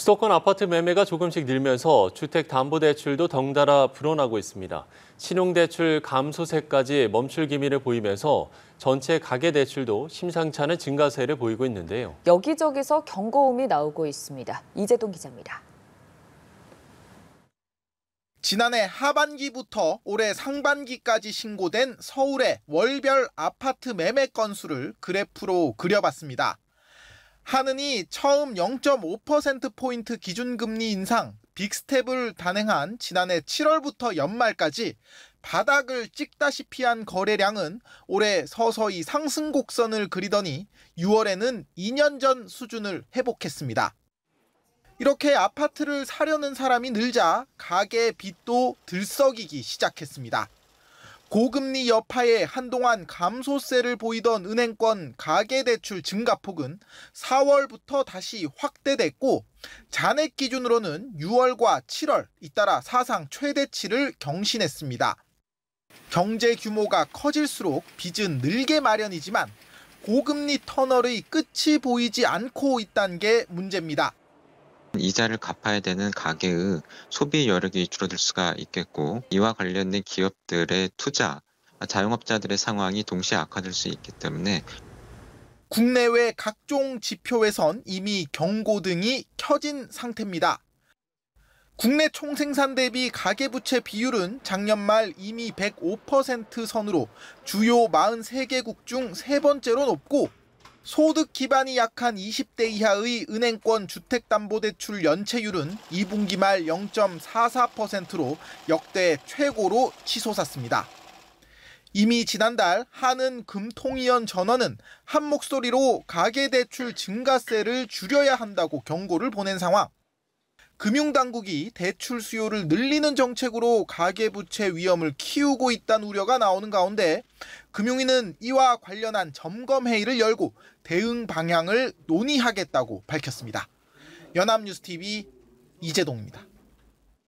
수도권 아파트 매매가 조금씩 늘면서 주택담보대출도 덩달아 불어나고 있습니다. 신용대출 감소세까지 멈출 기미를 보이면서 전체 가계대출도 심상찮은 증가세를 보이고 있는데요. 여기저기서 경고음이 나오고 있습니다. 이재동 기자입니다. 지난해 하반기부터 올해 상반기까지 신고된 서울의 월별 아파트 매매 건수를 그래프로 그려봤습니다. 하느니 처음 0.5%포인트 기준금리 인상 빅스텝을 단행한 지난해 7월부터 연말까지 바닥을 찍다시피 한 거래량은 올해 서서히 상승 곡선을 그리더니 6월에는 2년 전 수준을 회복했습니다. 이렇게 아파트를 사려는 사람이 늘자 가계 빚도 들썩이기 시작했습니다. 고금리 여파에 한동안 감소세를 보이던 은행권 가계대출 증가폭은 4월부터 다시 확대됐고 잔액 기준으로는 6월과 7월 잇따라 사상 최대치를 경신했습니다. 경제 규모가 커질수록 빚은 늘게 마련이지만 고금리 터널의 끝이 보이지 않고 있다는 게 문제입니다. 이자를 갚아야 되는 가계의 소비 여력이 줄어들 수가 있겠고 이와 관련된 기업들의 투자, 자영업자들의 상황이 동시에 악화될 수 있기 때문에 국내외 각종 지표에선 이미 경고등이 켜진 상태입니다. 국내 총생산 대비 가계부채 비율은 작년 말 이미 105% 선으로 주요 43개국 중 세 번째로 높고 소득 기반이 약한 20대 이하의 은행권 주택담보대출 연체율은 2분기 말 0.44%로 역대 최고로 치솟았습니다. 이미 지난달 한은 금통위원 전원은 한 목소리로 가계대출 증가세를 줄여야 한다고 경고를 보낸 상황. 금융당국이 대출 수요를 늘리는 정책으로 가계부채 위험을 키우고 있다는 우려가 나오는 가운데 금융위는 이와 관련한 점검회의를 열고 대응 방향을 논의하겠다고 밝혔습니다. 연합뉴스TV 이재동입니다.